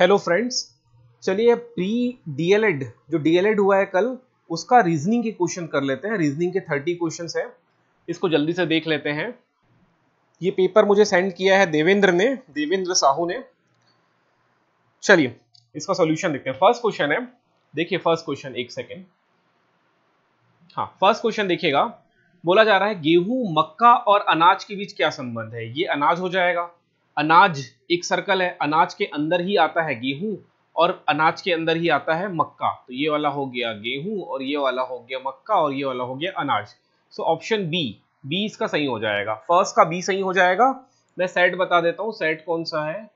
Hello friends चलिए pre DElEd जो DElEd हुआ है कल उसका रीजनिंग के क्वेश्चन कर लेते हैं रीजनिंग के थर्टी क्वेश्चन है इसको जल्दी से देख लेते हैं ये पेपर मुझे सेंड किया है देवेंद्र ने देवेंद्र साहू ने चलिए इसका सॉल्यूशन देखते हैं फर्स्ट क्वेश्चन है देखिए फर्स्ट क्वेश्चन एक सेकेंड हाँ फर्स्ट क्वेश्चन देखिएगा बोला जा रहा है गेहूं मक्का और अनाज के बीच क्या संबंध है ये अनाज हो जाएगा अनाज एक सर्कल है अनाज के अंदर ही आता है गेहूं और अनाज के अंदर ही आता है मक्का तो ये वाला हो गया गेहूं और ये वाला हो गया मक्का और ये वाला हो गया अनाज सो ऑप्शन बी बी इसका सही हो जाएगा फर्स्ट का बी सही हो जाएगा मैं सेट बता देता हूँ सेट कौन सा है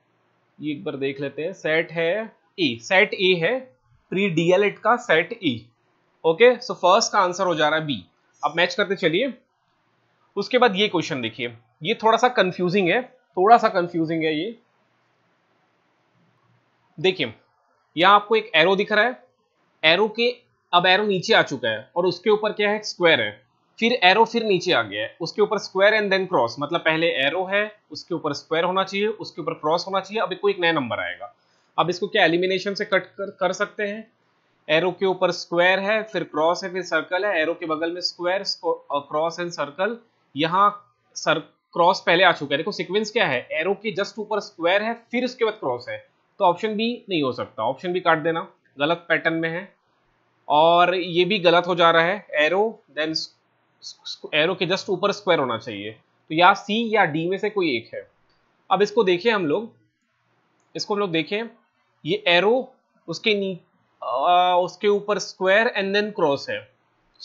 ये एक बार देख लेते हैं सेट है ए सेट ए है प्री डीएलएड का set A okay so first का आंसर हो जा रहा है बी अब मैच करते चलिए उसके बाद ये क्वेश्चन देखिए ये थोड़ा सा कंफ्यूजिंग है थोड़ा सा कंफ्यूजिंग है ये देखिए यहां आपको एक एरो दिख रहा है एरो के अब एरो नीचे आ चुका है और उसके ऊपर क्या है स्क्वायर है फिर एरो फिर नीचे आ गया है उसके ऊपर स्क्वायर एंड देन क्रॉस मतलब पहले एरो है उसके ऊपर स्क्वायर होना चाहिए उसके ऊपर क्रॉस होना चाहिए अब इसको एक नया नंबर आएगा अब इसको क्या एलिमिनेशन से कट कर, कर सकते हैं एरो के ऊपर स्क्वायर है फिर क्रॉस है फिर सर्कल है एरो के बगल में स्क्वायर क्रॉस एंड सर्कल यहाँ सर्क क्रॉस पहले आ चुका है देखो सीक्वेंस क्या है एरो के जस्ट ऊपर स्क्वायर है फिर उसके बाद क्रॉस है तो ऑप्शन बी नहीं हो सकता ऑप्शन बी काट देना गलत पैटर्न में है और ये भी गलत हो जा रहा है एरो देन एरो के जस्ट ऊपर स्क्वायर होना चाहिए तो या सी या डी में से कोई एक है अब इसको देखें हम लोग इसको हम लोग देखें ये एरो उसके नी आ, उसके ऊपर स्क्वायर एंड देन क्रॉस है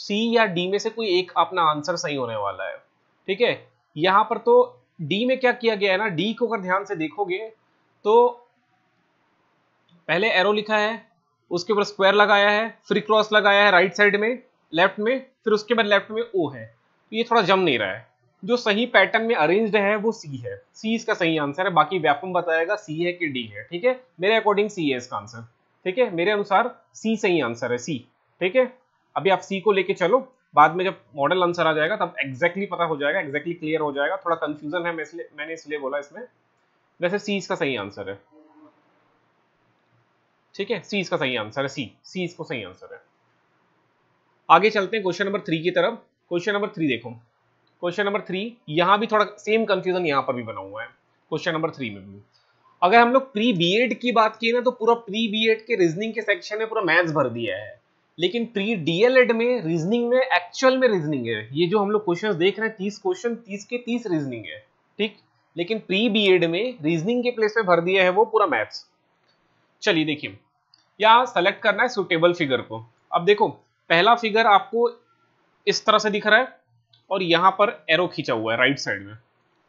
सी या डी में से कोई एक अपना आंसर सही होने वाला है ठीक है यहां पर तो डी में क्या किया गया है ना डी को अगर ध्यान से देखोगे तो पहले एरो लिखा है उसके ऊपर स्क्वायर लगाया है फ्री क्रॉस लगाया है राइट साइड में लेफ्ट में फिर उसके बाद लेफ्ट में ओ है तो ये थोड़ा जम नहीं रहा है जो सही पैटर्न में अरेंज्ड है वो सी है सी इसका सही आंसर है बाकी व्यापम बताएगा सी है कि डी है ठीक है मेरे अकॉर्डिंग सी है इसका आंसर ठीक है मेरे अनुसार सी सही आंसर है सी ठीक है अभी आप सी को लेके चलो बाद में जब मॉडल आंसर आ जाएगा तब एक्जैक्टली exactly पता हो जाएगा एक्जैक्टली exactly क्लियर हो जाएगा थोड़ा कंफ्यूजन है मैं इसलिए मैंने इसलिए बोला इसमें वैसे सी इसका सही आंसर है ठीक है सी इसका सही आंसर है सी सी इसको सही आंसर है आगे चलते हैं क्वेश्चन नंबर थ्री की तरफ क्वेश्चन नंबर थ्री देखो क्वेश्चन नंबर थ्री यहाँ भी थोड़ा सेम कंफ्यूजन यहाँ पर भी बना हुआ है क्वेश्चन नंबर थ्री में भी अगर हम लोग प्री बी की बात किए ना तो पूरा प्री बी के रीजनिंग के सेक्शन में पूरा मैथ्स भर दिया है लेकिन प्री डीएलएड में रीजनिंग में एक्चुअल में रीजनिंग है ये जो हम लोग क्वेश्चन देख रहे हैं तीस क्वेश्चन तीस के तीस रीजनिंग है ठीक लेकिन प्री बीएड में रीजनिंग के प्लेस में भर दिया है वो पूरा मैथ्स चलिए देखिए या सेलेक्ट करना है सुटेबल फिगर को अब देखो पहला फिगर आपको इस तरह से दिख रहा है और यहाँ पर एरो खींचा हुआ है राइट साइड में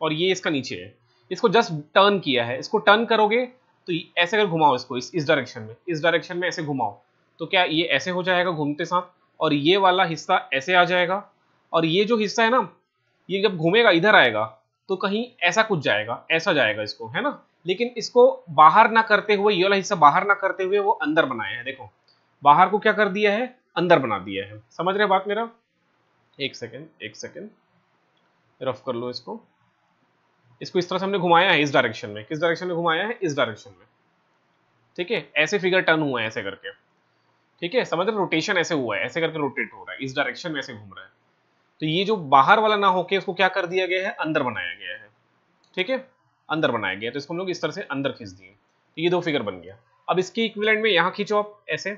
और ये इसका नीचे है इसको जस्ट टर्न किया है इसको टर्न करोगे तो ऐसे अगर घुमाओ इसको इस डायरेक्शन में इस डायरेक्शन में ऐसे घुमाओ तो क्या ये ऐसे हो जाएगा घूमते साथ और ये वाला हिस्सा ऐसे आ जाएगा और ये जो हिस्सा है ना ये जब घूमेगा इधर आएगा तो कहीं ऐसा कुछ जाएगा ऐसा जाएगा इसको है ना लेकिन इसको बाहर ना करते हुए ये वाला हिस्सा बाहर ना करते हुए वो अंदर बनाया है देखो बाहर को क्या कर दिया है अंदर बना दिया है समझ रहे बात मेरा एक सेकेंड एक सेकेंड रफ कर लो इसको इसको इस तरह से हमने घुमाया है इस डायरेक्शन में किस डायरेक्शन में घुमाया है इस डायरेक्शन में ठीक है ऐसे फिगर टर्न हुआ है ऐसे करके ठीक है समझ रहे रोटेशन ऐसे हुआ है ऐसे करके रोटेट हो रहा है इस डायरेक्शन में ऐसे घूम रहा है तो ये जो बाहर वाला ना होके इसको क्या कर दिया गया है अंदर बनाया गया है ठीक है अंदर बनाया गया तो इसको हम लोग इस तरह से अंदर खींच दिए तो ये दो फिगर बन गया अब इसके इक्विलेंट में यहां खींचो आप ऐसे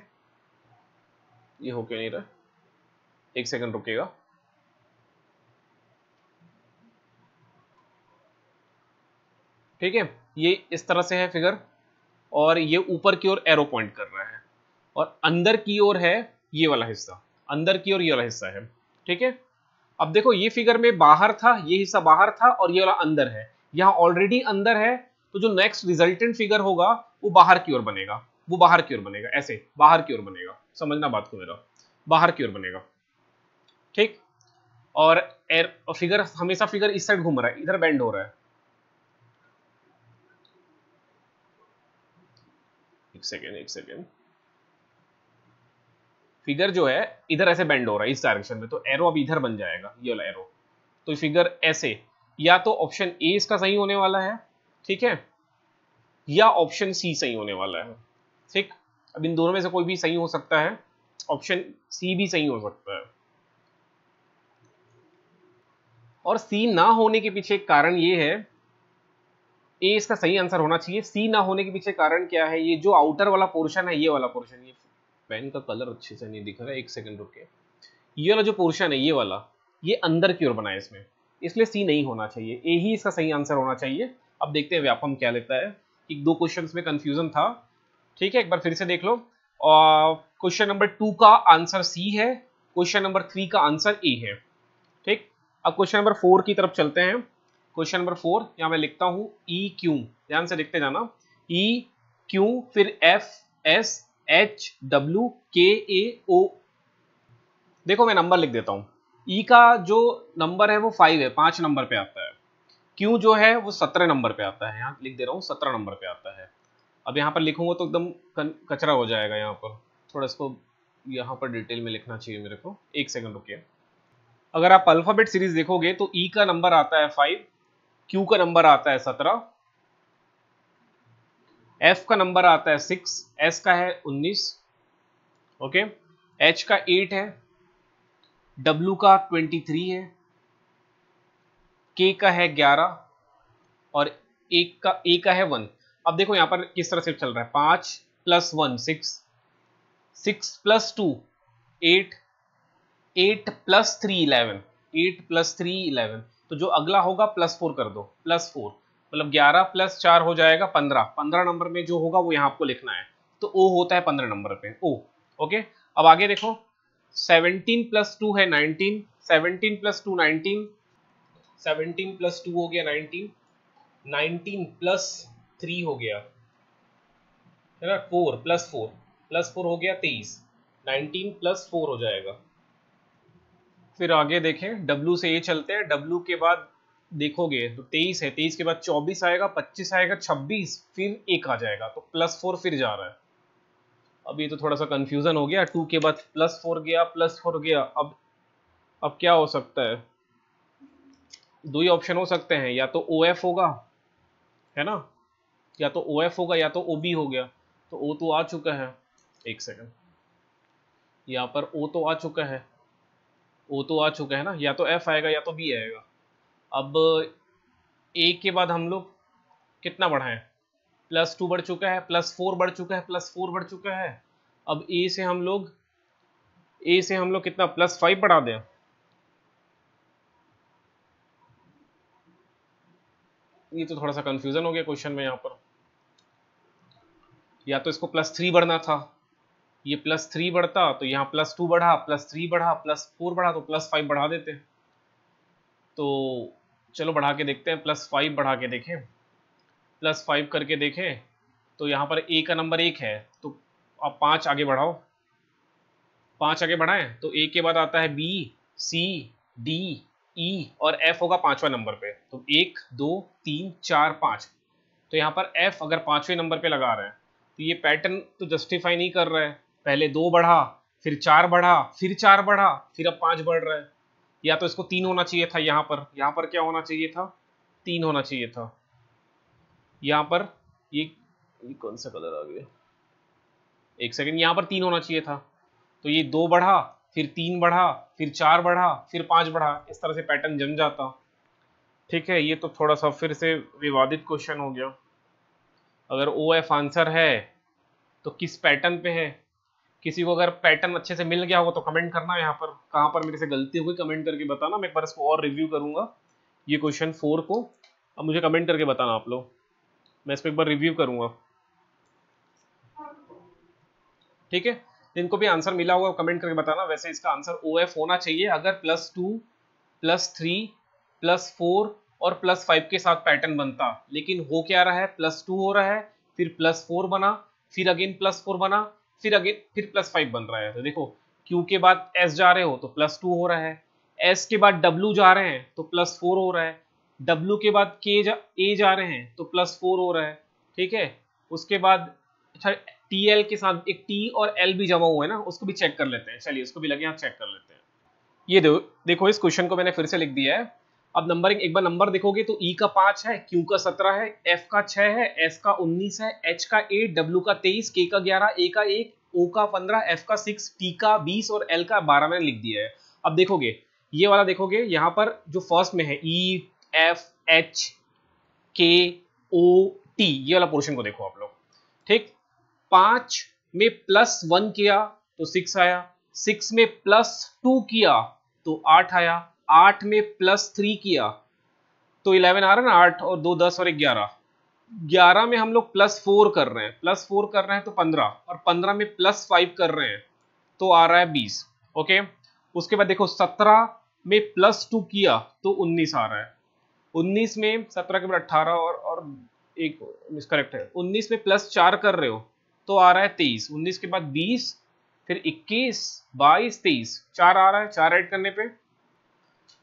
ये हो क्यों नहीं रहा एक सेकंड रुकेगा ठीक है ये इस तरह से है फिगर और ये ऊपर की ओर एरो पॉइंट कर रहा है और अंदर की ओर है ये वाला हिस्सा अंदर की ओर ये वाला हिस्सा है ठीक है अब देखो ये फिगर में बाहर था ये हिस्सा बाहर था और ये वाला अंदर है यहाँ ऑलरेडी अंदर है तो जो नेक्स्ट रिजल्टेंट फिगर होगा वो बाहर की ओर बनेगा वो बाहर की ओर बनेगा ऐसे बाहर की ओर बनेगा समझना बात को मेरा बाहर की ओर बनेगा ठीक और एर फिगर हमेशा फिगर इस साइड घूम रहा है इधर बेंड हो रहा है एक सेकेंड एक सेकेंड फिगर जो है इधर ऐसे बेंड हो रहा है इस डायरेक्शन में तो एरो अब इधर बन जाएगा ये वाला एरो तो फिगर ऐसे या तो ऑप्शन ए इसका सही होने वाला है ठीक है या ऑप्शन सी सही होने वाला है ठीक अब इन दोनों में से कोई भी सही हो सकता है ऑप्शन सी भी सही हो सकता है और सी ना होने के पीछे कारण ये है ए इसका सही आंसर होना चाहिए सी ना होने के पीछे कारण क्या है ये जो आउटर वाला पोर्शन है ये वाला पोर्शन ये पेन का कलर अच्छे से नहीं दिख रहा है एक सेकंड रुके ये वाला जो पोर्शन है ये वाला ये अंदर की ओर बना है इसमें इसलिए सी नहीं होना चाहिए ए ही इसका सही आंसर होना चाहिए अब देखते हैं व्यापम क्या लेता है एक दो क्वेश्चन में कन्फ्यूजन था ठीक है एक बार फिर से देख लो क्वेश्चन नंबर टू का आंसर सी है क्वेश्चन नंबर थ्री का आंसर ए है ठीक अब क्वेश्चन नंबर फोर की तरफ चलते हैं क्वेश्चन नंबर फोर यहाँ मैं लिखता हूँ ई e क्यू ध्यान से लिखते जाना ई e क्यू फिर F S H W K A ओ देखो मैं नंबर लिख देता हूं ई e का जो नंबर है वो फाइव है पांच नंबर पे आता है क्यू जो है वो सत्रह नंबर पे आता है यहाँ लिख दे रहा हूँ सत्रह नंबर पे आता है अब यहाँ पर लिखूंगा तो एकदम कचरा हो जाएगा यहाँ पर थोड़ा इसको यहाँ पर डिटेल में लिखना चाहिए मेरे को एक सेकंड रुकिए अगर आप अल्फाबेट सीरीज देखोगे तो ई e का नंबर आता है फाइव क्यू का नंबर आता है सत्रह एफ का नंबर आता है सिक्स एस का है उन्नीस ओके एच का एट है डब्ल्यू का ट्वेंटी थ्री है के का है ग्यारह और एक का ए का है वन अब देखो यहां पर किस तरह से चल रहा है पांच plus one six six plus two eight eight plus three eleven eight plus three eleven तो जो अगला होगा प्लस फोर कर दो प्लस फोर मतलब 11 प्लस चार हो जाएगा 15 15 नंबर में जो होगा वो यहाँ आपको लिखना है तो ओ होता है 15 नंबर पे ओ ओके अब आगे देखो 17 प्लस टू है 19 17 प्लस टू 19 17 प्लस टू हो गया 19 19 प्लस थ्री हो गया है ना four plus four plus four हो गया तेईस 19 प्लस फोर हो जाएगा फिर आगे देखें W से ये चलते हैं W के बाद देखोगे तो तेईस है तेईस के बाद चौबीस आएगा पच्चीस आएगा छब्बीस फिर एक आ जाएगा तो प्लस फोर फिर जा रहा है अब ये तो थोड़ा सा कंफ्यूजन हो गया टू के बाद प्लस फोर गया प्लस फोर गया अब अब क्या हो सकता है दो ही ऑप्शन हो सकते हैं या तो ओ एफ होगा है ना या तो ओ एफ होगा या तो ओ बी हो गया तो ओ तो आ चुका है एक सेकेंड यहाँ पर ओ तो आ चुका है ओ तो आ चुका है ना या तो एफ आएगा या तो बी आएगा अब ए के बाद हम लोग कितना बढ़ाएं प्लस टू बढ़ चुका है प्लस फोर बढ़ चुका है प्लस फोर बढ़ चुका है अब ए से हम लोग ए से हम लोग कितना प्लस फाइव बढ़ा दें ये तो थोड़ा सा कंफ्यूजन हो गया क्वेश्चन में यहाँ पर या तो इसको प्लस थ्री बढ़ना था ये प्लस थ्री बढ़ता तो यहाँ प्लस टू बढ़ा प्लस थ्री बढ़ा प्लस फोर बढ़ा तो प्लस फाइव बढ़ा देते तो चलो बढ़ा के देखते हैं प्लस फाइव बढ़ा के देखें प्लस फाइव करके देखें तो यहाँ पर ए का नंबर एक है तो आप पाँच आगे बढ़ाओ पाँच आगे बढ़ाएं तो ए के बाद आता है B C D E e और एफ होगा पांचवा नंबर पे तो एक दो तीन चार पाँच तो यहाँ पर एफ अगर पांचवें नंबर पे लगा रहे हैं तो ये पैटर्न तो जस्टिफाई नहीं कर रहा है पहले दो बढ़ा फिर चार बढ़ा फिर चार बढ़ा फिर अब पाँच बढ़ रहा है या तो इसको तीन होना चाहिए था यहाँ पर यहाँ पर क्या होना चाहिए था तीन होना चाहिए था यहाँ पर ये, ये कौन सा कलर आ गया एक सेकेंड यहां पर तीन होना चाहिए था तो ये दो बढ़ा फिर तीन बढ़ा फिर चार बढ़ा फिर पांच बढ़ा इस तरह से पैटर्न जम जाता ठीक है ये तो थोड़ा सा फिर से विवादित क्वेश्चन हो गया अगर ओ एफ आंसर है तो किस पैटर्न पे है किसी को अगर पैटर्न अच्छे से मिल गया हो तो कमेंट करना यहाँ पर कहाँ पर मेरे से गलती हुई कमेंट करके बताना मैं एक बार इसको और रिव्यू करूँगा ये क्वेश्चन फोर को अब मुझे कमेंट करके बताना आप लोग मैं इस पर एक बार रिव्यू करूँगा ठीक है जिनको भी आंसर मिला होगा कमेंट करके बताना वैसे इसका आंसर ओ एफ होना चाहिए अगर plus two plus three plus four और प्लस फाइव के साथ पैटर्न बनता लेकिन हो क्या रहा है प्लस टू हो रहा है फिर प्लस फोर बना फिर अगेन प्लस फोर बना फिर अगेन फिर प्लस फाइव बन रहा है तो देखो क्यू के बाद एस जा रहे हो तो प्लस टू हो रहा है एस के बाद डब्लू जा रहे हैं तो प्लस फोर हो रहा है डब्लू के बाद के जा ए जा रहे हैं तो प्लस फोर हो रहा है ठीक है उसके बाद अच्छा टी एल के साथ एक टी और एल भी जमा हुआ है ना उसको भी चेक कर लेते हैं चलिए उसको भी लगे आप चेक कर लेते हैं ये दो देखो इस क्वेश्चन को मैंने फिर से लिख दिया है अब नंबरिंग एक बार नंबर देखोगे तो ई e का पांच है क्यू का सत्रह है एफ का छह है एस का उन्नीस है एच का एट डब्ल्यू का तेईस के का ग्यारह ए का एक ओ का पंद्रह एफ का सिक्स टी का बीस और एल का बारह मैंने लिख दिया है अब देखोगे ये वाला देखोगे यहाँ पर जो फर्स्ट में है ई एफ एच के ओ टी ये वाला पोर्शन को देखो आप लोग ठीक पांच में प्लस वन किया तो सिक्स आया सिक्स में प्लस टू किया तो आठ आया आठ में प्लस थ्री किया तो इलेवन आ रहा है ना आठ और दो दस और ग्यारह ग्यारह में हम लोग प्लस फोर कर रहे हैं प्लस फोर कर रहे हैं तो पंद्रह और पंद्रह में प्लस फाइव कर रहे हैं तो आ रहा है बीस ओके उसके बाद देखो सत्रह में प्लस टू किया तो उन्नीस आ रहा है उन्नीस में सत्रह के बाद अट्ठारह और और एक करेक्ट है उन्नीस में प्लस चार कर रहे हो तो आ रहा है तेईस उन्नीस के बाद बीस फिर इक्कीस बाईस तेईस चार आ रहा है चार एड करने पे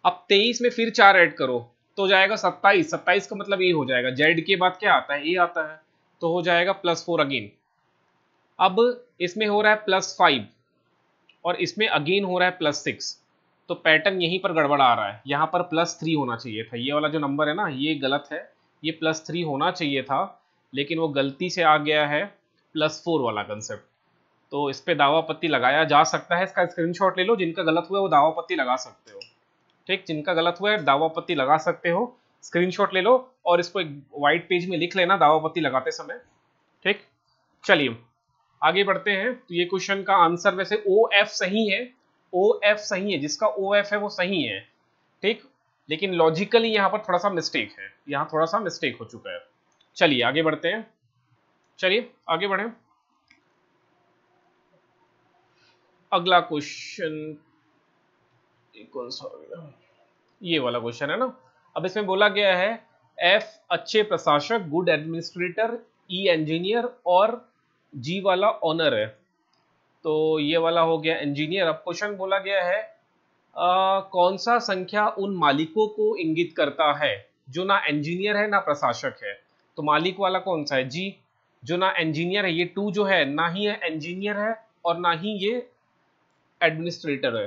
अब तेईस में फिर चार ऐड करो तो जाएगा सत्ताईस सत्ताईस का मतलब ए हो जाएगा जेड के बाद क्या आता है ए आता है तो हो जाएगा प्लस फोर अगेन अब इसमें हो रहा है प्लस फाइव और इसमें अगेन हो रहा है प्लस सिक्स तो पैटर्न यहीं पर गड़बड़ आ रहा है यहाँ पर प्लस थ्री होना चाहिए था ये वाला जो नंबर है ना ये गलत है ये प्लस थ्री होना चाहिए था लेकिन वो गलती से आ गया है प्लस फोर वाला कंसेप्ट तो इस पर दावा पत्ती लगाया जा सकता है इसका स्क्रीनशॉट ले लो जिनका गलत हुआ है वो दावा पत्ती लगा सकते हो ठीक जिनका गलत हुआ है पत्ती लगा सकते हो स्क्रीनशॉट ले लो और इसको एक व्हाइट पेज में लिख लेना दावापत्ती लगाते समय ठीक चलिए आगे बढ़ते हैं तो ये क्वेश्चन का आंसर वैसे ओ एफ सही है ओ एफ सही है जिसका ओ एफ है वो सही है ठीक लेकिन लॉजिकली यहाँ पर थोड़ा सा मिस्टेक है यहाँ थोड़ा सा मिस्टेक हो चुका है चलिए आगे बढ़ते हैं चलिए आगे बढ़े अगला क्वेश्चन इक्वल्स होगा ये वाला क्वेश्चन है ना अब इसमें बोला गया है एफ अच्छे प्रशासक गुड एडमिनिस्ट्रेटर ई इंजीनियर और जी वाला ऑनर है तो ये वाला हो गया इंजीनियर अब क्वेश्चन बोला गया है आ, कौन सा संख्या उन मालिकों को इंगित करता है जो ना इंजीनियर है ना प्रशासक है तो मालिक वाला कौन सा है जी जो ना इंजीनियर है ये टू जो है ना ही है इंजीनियर है और ना ही ये एडमिनिस्ट्रेटर है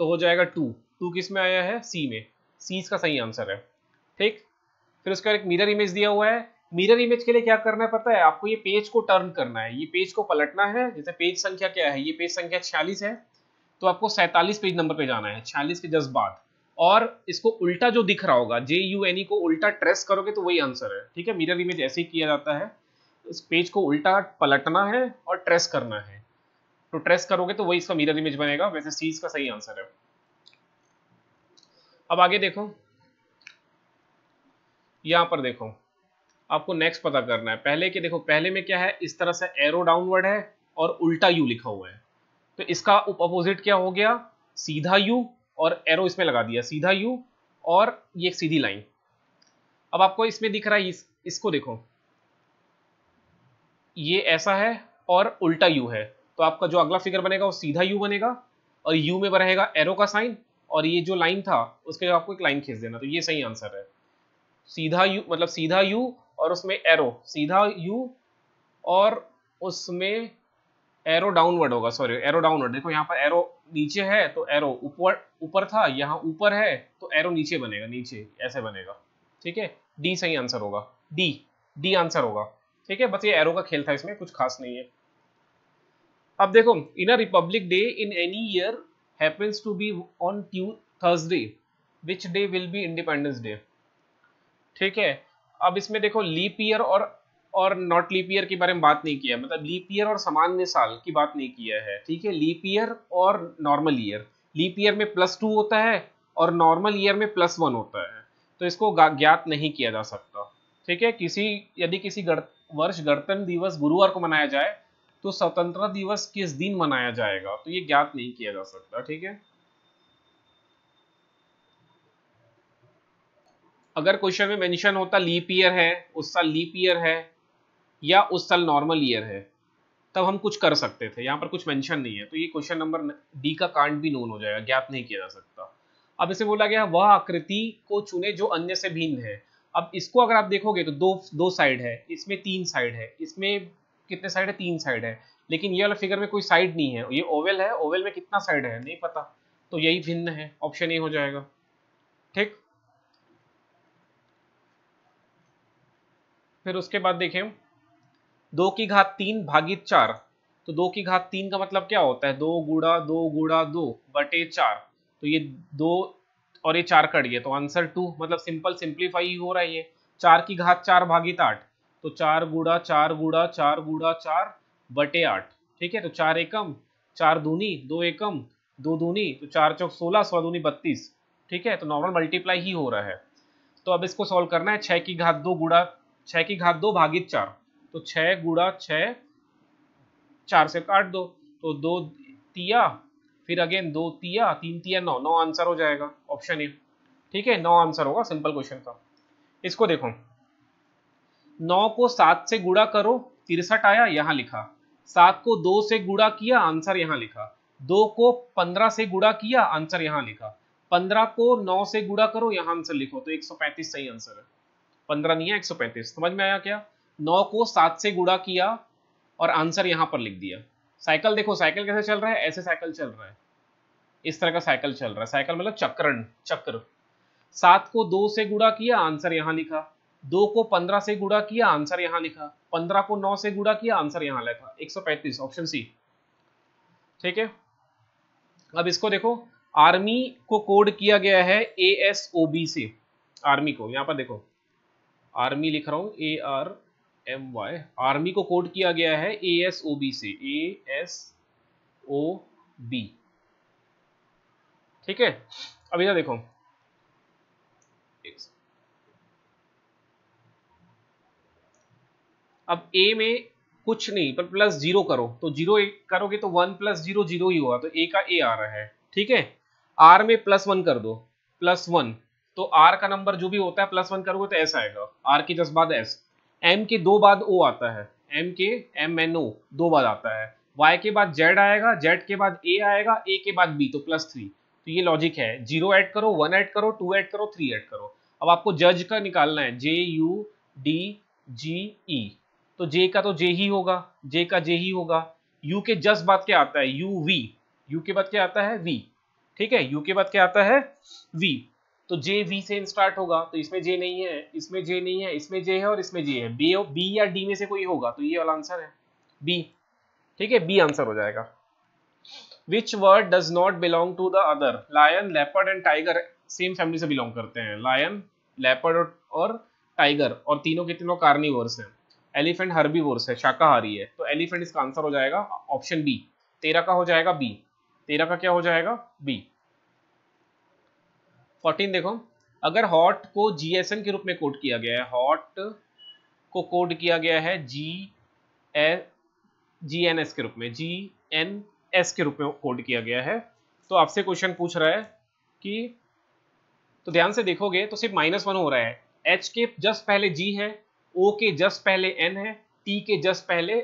तो हो जाएगा टू टू किस में आया है सी में सी इसका सही आंसर है ठीक फिर उसका एक मिरर इमेज दिया हुआ है मिरर इमेज के लिए क्या करना है पता है आपको ये पेज को टर्न करना है ये पेज को पलटना है जैसे पेज संख्या क्या है ये पेज संख्या छियालीस है तो आपको सैतालीस पेज नंबर पे जाना है छियालीस के जस्ट बाद और इसको उल्टा जो दिख रहा होगा जे यू एन ई को उल्टा ट्रेस करोगे तो वही आंसर है ठीक है मिरर इमेज ऐसे ही किया जाता है इस पेज को उल्टा पलटना है और ट्रेस करना है तो ट्रेस करोगे तो वही इसका मीर इमेज बनेगा वैसे सी इसका सही आंसर है अब आगे देखो यहां पर देखो आपको नेक्स्ट पता करना है पहले के देखो पहले में क्या है इस तरह से एरो डाउनवर्ड है और उल्टा यू लिखा हुआ है तो इसका अपोजिट क्या हो गया सीधा यू और एरो इसमें लगा दिया सीधा यू और ये एक सीधी लाइन अब आपको इसमें दिख रहा है इस, इसको देखो ये ऐसा है और उल्टा यू है तो आपका जो अगला फिगर बनेगा वो सीधा यू बनेगा और यू में रहेगा एरो का साइन और ये जो लाइन था उसके जगह आपको एक लाइन खींच देना तो ये सही आंसर है सीधा यू मतलब सीधा यू और उसमें एरो सीधा यू और उसमें एरो डाउनवर्ड होगा सॉरी एरो डाउनवर्ड देखो यहाँ पर एरो नीचे है तो एरो ऊपर ऊपर था यहाँ ऊपर है तो एरो नीचे बनेगा नीचे ऐसे बनेगा ठीक है डी सही आंसर होगा डी डी आंसर होगा ठीक है बस ये एरो का खेल था इसमें कुछ खास नहीं है अब देखो in a Republic Day in any year happens to be on Tue Thursday which day will be Independence Day ठीक है अब इसमें देखो लीप ईयर और और नॉट लीप ईयर के बारे में बात नहीं किया मतलब लीप ईयर और सामान्य साल की बात नहीं किया है ठीक है लीप ईयर और नॉर्मल ईयर लीप ईयर में प्लस टू होता है और नॉर्मल ईयर में प्लस वन होता है तो इसको ज्ञात नहीं किया जा सकता ठीक है किसी यदि किसी गण, वर्ष गणतंत्र दिवस गुरुवार को मनाया जाए तो स्वतंत्रता दिवस किस दिन मनाया जाएगा तो ये ज्ञात नहीं किया जा सकता ठीक है अगर क्वेश्चन में मेंशन होता लीप ईयर है उस साल लीप ईयर है या उस साल नॉर्मल ईयर है तब हम कुछ कर सकते थे यहाँ पर कुछ मेंशन नहीं है तो ये क्वेश्चन नंबर डी का कांड भी नोन हो जाएगा ज्ञात नहीं किया जा सकता अब इसे बोला गया वह आकृति को चुने जो अन्य से भिन्न है अब इसको अगर आप देखोगे तो दो दो साइड है इसमें तीन साइड है इसमें कितने साइड है तीन साइड है लेकिन ये वाला फिगर में कोई साइड नहीं है ये ओवल है ओवल में कितना साइड है नहीं पता तो यही भिन्न है ऑप्शन ए हो जाएगा ठीक फिर उसके बाद देखें दो की घात तीन भागित चार तो दो की घात तीन का मतलब क्या होता है दो गुड़ा दो गुड़ा दो बटे चार तो ये दो और ये चार कट गया तो आंसर टू मतलब सिंपल सिंप्लीफाई हो रहा है ये चार की घात चार भागित आठ तो चार गुड़ा चार गुड़ा चार गुड़ा चार बटे आठ ठीक है तो चार एकम चार दूनी दो एकम दो दूनी तो चार चौक सोलह सोलह दूनी बत्तीस ठीक है तो नॉर्मल मल्टीप्लाई ही हो रहा है तो अब इसको सॉल्व करना है छ की घात दो गुड़ा छः की घात दो भागित चार तो छह गुड़ा छ चार से काट दो तो दो तिया फिर अगेन दो तिया तीन तिया नौ नौ आंसर हो जाएगा ऑप्शन ए ठीक है नौ आंसर होगा सिंपल क्वेश्चन का इसको देखो नौ को सात से गुड़ा करो तिरसठ आया यहाँ लिखा सात को दो से गुड़ा किया आंसर यहाँ लिखा दो को पंद्रह से गुड़ा किया आंसर यहाँ लिखा पंद्रह को नौ से गुड़ा करो यहाँ आंसर लिखो तो एक सही आंसर है पंद्रह नहीं है एक समझ में आया क्या नौ को सात से गुड़ा किया और आंसर यहाँ पर लिख दिया साइकिल देखो साइकिल कैसे चल रहा है ऐसे साइकिल चल रहा है इस तरह का साइकिल चल रहा है साइकिल मतलब चक्रण चक्र सात को दो से गुड़ा किया आंसर यहाँ लिखा दो को पंद्रह से गुड़ा किया आंसर यहां लिखा पंद्रह को नौ से गुड़ा किया आंसर यहां लिखा एक सौ पैंतीस ऑप्शन सी ठीक है अब इसको देखो आर्मी को कोड किया गया है ए एस ओ बी से आर्मी को यहां पर देखो आर्मी लिख रहा हूं A R M Y army को कोड किया गया है ए एस ओ बी से ए एस ओ बी ठीक है अब इधर देखो अब ए में कुछ नहीं पर प्लस जीरो करो तो जीरो करोगे तो वन प्लस जीरो जीरो ही होगा तो ए का ए आ रहा है ठीक है आर में प्लस वन कर दो प्लस वन तो आर का नंबर जो भी होता है प्लस वन करोगे तो एस आएगा आर के दस बाद एस एम के दो बाद ओ आता है एम के एम एन ओ दो बाद आता है वाई के बाद जेड आएगा जेड के बाद ए आएगा ए के बाद बी तो प्लस थ्री तो ये लॉजिक है जीरो ऐड करो वन ऐड करो टू ऐड करो थ्री ऐड करो अब आपको जज का निकालना है जे यू डी जी ई तो जे का तो जे ही होगा जे का जे ही होगा यू के जस्ट बाद क्या आता है यू वी यू के बाद क्या आता है वी ठीक है यू के बाद क्या आता है वी तो जे वी से स्टार्ट होगा तो इसमें जे नहीं है इसमें जे नहीं है इसमें जे है और इसमें जे है बी बी या डी में से कोई होगा तो ये वाला आंसर है बी ठीक है बी आंसर हो जाएगा which word does not belong to the other lion leopard and tiger same family से बिलोंग करते हैं लायन लेपर्ड और टाइगर और तीनों के तीनों कार्निवर्स हैं एलिफेंट हर्बीवोर्स है शाकाहारी है तो एलिफेंट इसका आंसर हो जाएगा ऑप्शन बी तेरह का हो जाएगा बी तेरह का क्या हो जाएगा बी फोर्टीन देखो अगर हॉट को जीएसएन के रूप में कोड किया गया है हॉट को कोड किया गया है जी ए जी एन एस के रूप में जी एन एस के रूप में कोड किया गया है तो आपसे क्वेश्चन पूछ रहा है कि तो ध्यान से देखोगे तो सिर्फ माइनस वन हो रहा है एच के जस्ट पहले जी है ओ के जस्ट पहले एन है टी के जस्ट पहले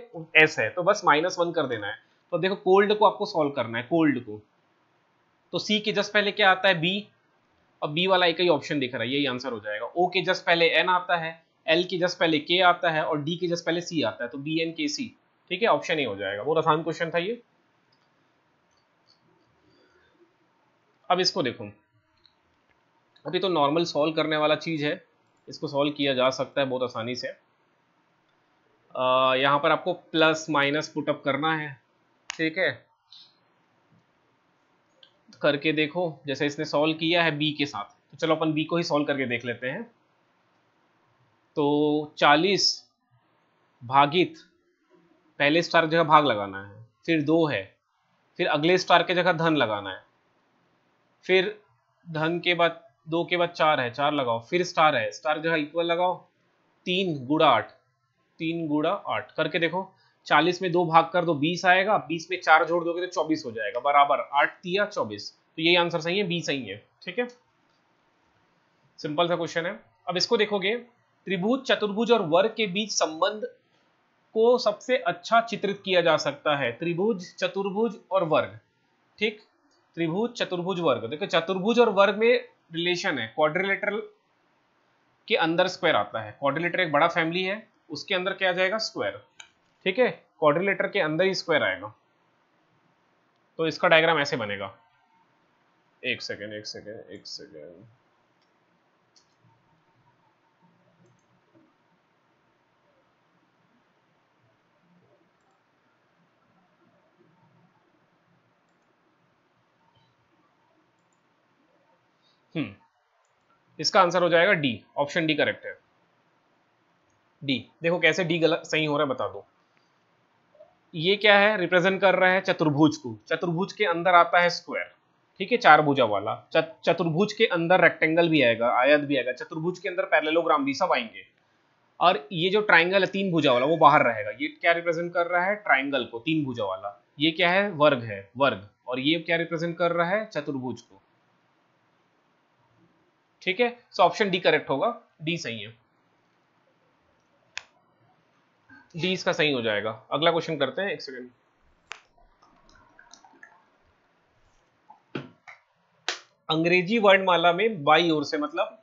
एस है तो बस माइनस वन कर देना है तो देखो कोल्ड को आपको सॉल्व करना है कोल्ड को तो सी के जस्ट पहले क्या आता है बी और बी वाला एक ही ऑप्शन दिख रहा है यही आंसर हो जाएगा ओ के जस्ट पहले एन आता है एल के जस्ट पहले के आता है और डी के जस्ट पहले सी आता है तो बी एन के सी ठीक है ऑप्शन ए हो जाएगा बहुत आसान क्वेश्चन था ये अब इसको देखो अभी तो नॉर्मल सॉल्व करने वाला चीज है इसको सॉल्व किया जा सकता है बहुत आसानी से यहाँ पर आपको प्लस माइनस पुटअप करना है ठीक है करके देखो जैसे इसने सॉल्व किया है बी के साथ तो चलो अपन बी को ही सॉल्व करके देख लेते हैं तो 40 भागित पहले स्टार की जगह भाग लगाना है फिर दो है फिर अगले स्टार के जगह धन लगाना है फिर धन के बाद दो के बाद चार है चार लगाओ फिर स्टार है स्टार जो है इक्वल लगाओ तीन गुड़ा आठ तीन गुड़ा आठ करके देखो चालीस में दो भाग कर दो बीस आएगा बीस में चार जोड़ दोगे तो चौबीस हो जाएगा बराबर आठ तिया चौबीस तो यही आंसर सही है बी सही है ठीक है सिंपल सा क्वेश्चन है अब इसको देखोगे त्रिभुज चतुर्भुज और वर्ग के बीच संबंध को सबसे अच्छा चित्रित किया जा सकता है त्रिभुज चतुर्भुज और वर्ग ठीक त्रिभुज चतुर्भुज वर्ग देखो चतुर्भुज और वर्ग में रिलेशन है क्वाड्रिलेटरल के अंदर स्क्वायर आता है क्वाड्रिलेटर एक बड़ा फैमिली है उसके अंदर क्या आ जाएगा स्क्वायर ठीक है क्वाड्रिलेटर के अंदर ही स्क्वायर आएगा तो इसका डायग्राम ऐसे बनेगा एक सेकेंड एक सेकेंड एक सेकेंड हम्म इसका आंसर हो जाएगा डी ऑप्शन डी करेक्ट है डी देखो कैसे डी गलत सही हो रहा है बता दो ये क्या है रिप्रेजेंट कर रहा है चतुर्भुज को चतुर्भुज के अंदर आता है स्क्वायर ठीक है चार भुजा वाला चतुर्भुज के अंदर रेक्टेंगल भी आएगा आयत भी आएगा चतुर्भुज के अंदर पैरेललोग्राम भी सब आएंगे और ये जो ट्राइंगल है तीन भुजा वाला वो बाहर रहेगा ये क्या रिप्रेजेंट कर रहा है ट्राइंगल को तीन भुजा वाला ये क्या है वर्ग है वर्ग और ये क्या रिप्रेजेंट कर रहा है चतुर्भुज को ठीक है सो ऑप्शन डी करेक्ट होगा डी सही है डी इसका सही हो जाएगा अगला क्वेश्चन करते हैं एक सेकेंड अंग्रेजी वर्णमाला में बाई ओर से मतलब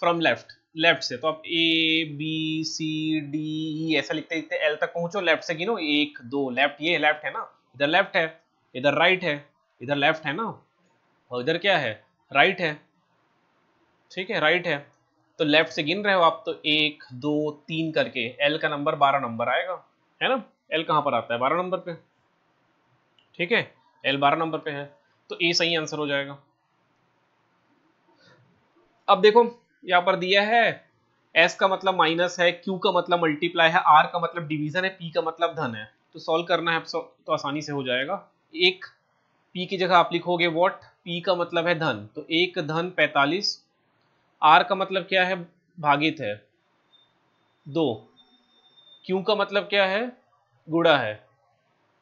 फ्रॉम लेफ्ट लेफ्ट से तो आप ए बी सी डी ई ऐसा लिखते लिखते एल तक पहुंचो लेफ्ट से गिनो एक दो लेफ्ट ये लेफ्ट है ना इधर लेफ्ट है इधर राइट है इधर लेफ्ट है ना और इधर क्या है राइट है ठीक है राइट है तो लेफ्ट से गिन रहे हो आप तो एक दो तीन करके एल का नंबर बारह नंबर आएगा है ना एल कहां पर आता है बारह नंबर पे ठीक है एल बारह नंबर पे है तो ए सही आंसर हो जाएगा अब देखो यहां पर दिया है एस का मतलब माइनस है क्यू का मतलब मल्टीप्लाई है आर का मतलब डिवीजन है पी का मतलब धन है तो सॉल्व करना है तो आसानी से हो जाएगा एक पी की जगह आप लिखोगे वॉट पी का मतलब है धन तो एक धन पैतालीस आर का मतलब क्या है भागित है दो क्यू का मतलब क्या है गुड़ा है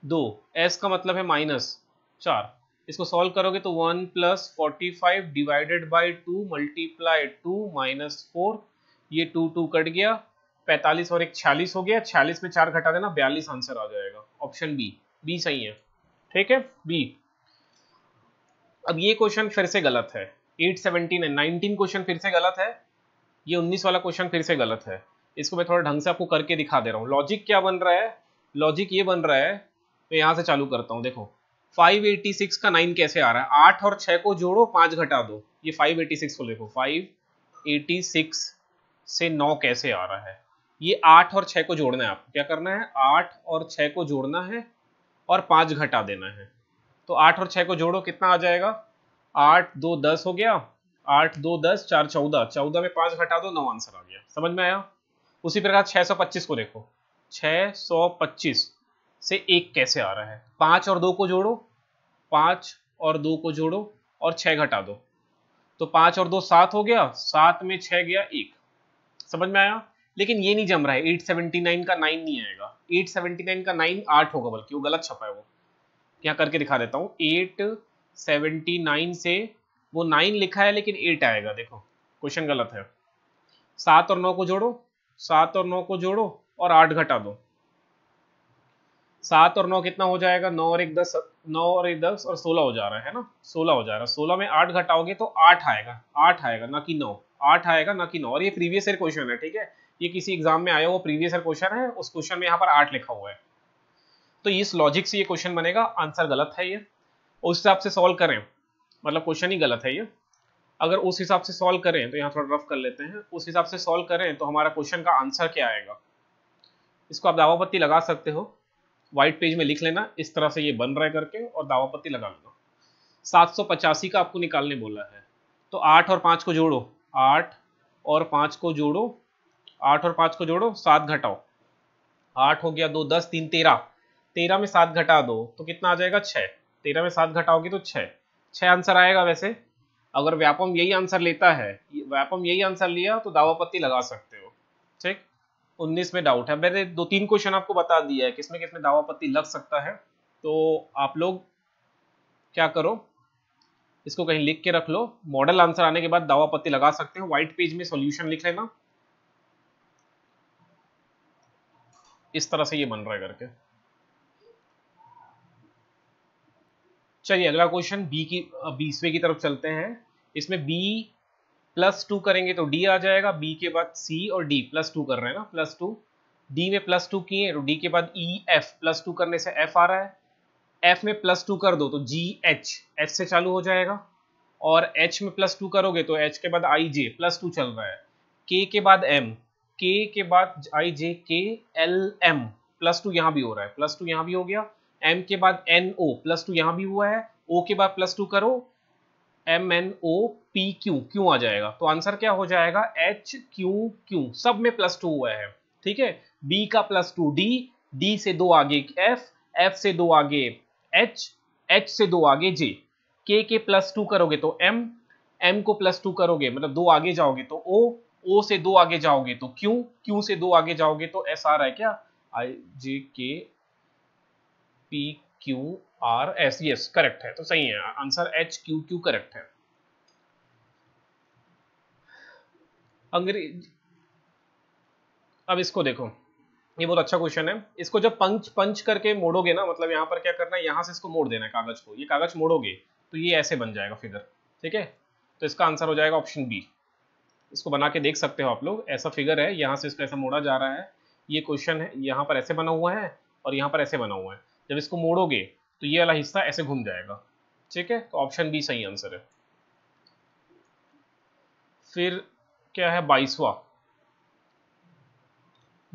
दो एस का मतलब है माइनस चार इसको सॉल्व करोगे तो one plus forty five divided by two multiply two minus four ये टू टू कट गया पैंतालीस और एक छियालीस हो गया छियालीस में चार घटा देना बयालीस आंसर आ जाएगा ऑप्शन बी बी सही है ठीक है बी अब ये क्वेश्चन फिर से गलत है एट सेवनटीन है नाइनटीन क्वेश्चन फिर से गलत है ये उन्नीस वाला क्वेश्चन फिर से गलत है इसको मैं थोड़ा ढंग से आपको करके दिखा दे रहा हूँ लॉजिक क्या बन रहा है लॉजिक ये बन रहा है मैं यहाँ से चालू करता हूँ देखो 586 का 9 कैसे आ रहा है आठ और छह को जोड़ो पांच घटा दो ये 586 को देखो 586 से 9 कैसे आ रहा है ये आठ और छह को जोड़ना है आपको क्या करना है आठ और छह को जोड़ना है और पांच घटा देना है तो आठ और छः को जोड़ो कितना आ जाएगा आठ दो दस हो गया आठ दो दस चार चौदह चौदह में पांच घटा दो नौ आंसर आ गया समझ में आया उसी प्रकार छह सौ पच्चीस को देखो सौ पच्चीस से एक कैसे आ रहा है पांच और दो को जोड़ो पांच और दो को जोड़ो और छह घटा दो तो पांच और दो सात हो गया सात में छह गया एक समझ में आया लेकिन ये नहीं जम रहा है एट सेवेंटी नाइन का नाइन नहीं आएगा एट नाइन का नाइन आठ होगा बल्कि वो गलत छपा है वो यहाँ करके दिखा देता हूँ एट सेवेंटी नाइन से वो नाइन लिखा है लेकिन एट आएगा देखो क्वेश्चन गलत है सात और नौ को जोड़ो सात और नौ को जोड़ो और आठ घटा दो सात और नौ कितना हो जाएगा नौ और एक दस नौ और एक दस और सोलह हो जा रहा है ना सोलह हो जा रहा है सोलह में आठ घटाओगे तो आठ आएगा आठ आएगा ना कि नौ आठ आएगा ना कि नौ और ये प्रीवियस ईयर क्वेश्चन है ठीक है ये किसी एग्जाम में आया हुआ प्रीवियस ईयर क्वेश्चन है उस क्वेश्चन में यहाँ पर आठ लिखा हुआ है तो इस लॉजिक से ये क्वेश्चन बनेगा आंसर गलत है ये उस हिसाब से सॉल्व करें मतलब क्वेश्चन ही गलत है ये अगर उस हिसाब से सॉल्व करें तो यहाँ थोड़ा रफ कर लेते हैं उस हिसाब से सॉल्व करें तो हमारा क्वेश्चन का आंसर क्या आएगा इसको आप दावापत्ती लगा सकते हो व्हाइट पेज में लिख लेना इस तरह से ये बन रहा है करके और दावापत्ती लगा लेना सात सौ पचासी का आपको निकालने बोला है तो आठ और पाँच को जोड़ो आठ और पाँच को जोड़ो आठ और पाँच को जोड़ो सात घटाओ आठ हो गया दो दस तीन तेरह तेरह में सात घटा दो तो कितना आ जाएगा छः तेरह में सात घटाओगे तो छः छः आंसर आएगा वैसे अगर व्यापम यही आंसर लेता है व्यापम यही आंसर लिया तो दावापत्ती लगा सकते हो ठीक उन्नीस में डाउट है मैंने दो तीन क्वेश्चन आपको बता दिया है किसमें किसमें दावापत्ती लग सकता है तो आप लोग क्या करो इसको कहीं लिख के रख लो मॉडल आंसर आने के बाद दावापत्ती लगा सकते हो व्हाइट पेज में सॉल्यूशन लिख लेना इस तरह से ये बन रहा है करके चलिए अगला क्वेश्चन बी की बीसवे की तरफ चलते हैं इसमें बी प्लस टू करेंगे तो डी आ जाएगा बी के बाद सी और डी प्लस टू कर रहे हैं ना प्लस टू डी में प्लस टू किए तो डी के बाद ई एफ प्लस टू करने से एफ आ रहा है एफ में प्लस टू कर दो तो जी एच एच से चालू हो जाएगा और एच में प्लस टू करोगे तो एच के बाद आई जे प्लस टू चल रहा है के के बाद एम के के बाद आई जे के एल एम प्लस टू यहाँ भी हो रहा है प्लस टू यहाँ भी हो गया एम के बाद एन ओ प्लस टू यहां भी हुआ है ओ के बाद प्लस टू करो M N O P Q क्यों आ जाएगा तो आंसर क्या हो जाएगा एच क्यू क्यू सब में प्लस टू हुआ है ठीक है बी का प्लस टू डी डी से दो आगे एफ एफ से दो आगे एच एच से दो आगे जे के के प्लस टू करोगे तो एम एम को प्लस टू करोगे मतलब दो आगे जाओगे तो ओ ओ से दो आगे जाओगे तो क्यू क्यू से दो आगे जाओगे तो एस आर है क्या I J K P Q R S yes correct है तो सही है answer H Q Q correct है अंग्रेज अब इसको देखो ये बहुत अच्छा क्वेश्चन है इसको जब पंच पंच करके मोड़ोगे ना मतलब यहाँ पर क्या करना है यहां से इसको मोड़ देना है कागज को ये कागज मोड़ोगे तो ये ऐसे बन जाएगा फिगर ठीक है तो इसका आंसर हो जाएगा ऑप्शन बी इसको बना के देख सकते हो आप लोग ऐसा फिगर है यहां से इसको ऐसा मोड़ा जा रहा है ये क्वेश्चन है यहाँ पर ऐसे बना हुआ है और यहाँ पर ऐसे बना हुआ है जब इसको मोड़ोगे तो ये वाला हिस्सा ऐसे घूम जाएगा ठीक है तो ऑप्शन बी सही आंसर है फिर क्या है बाईसवा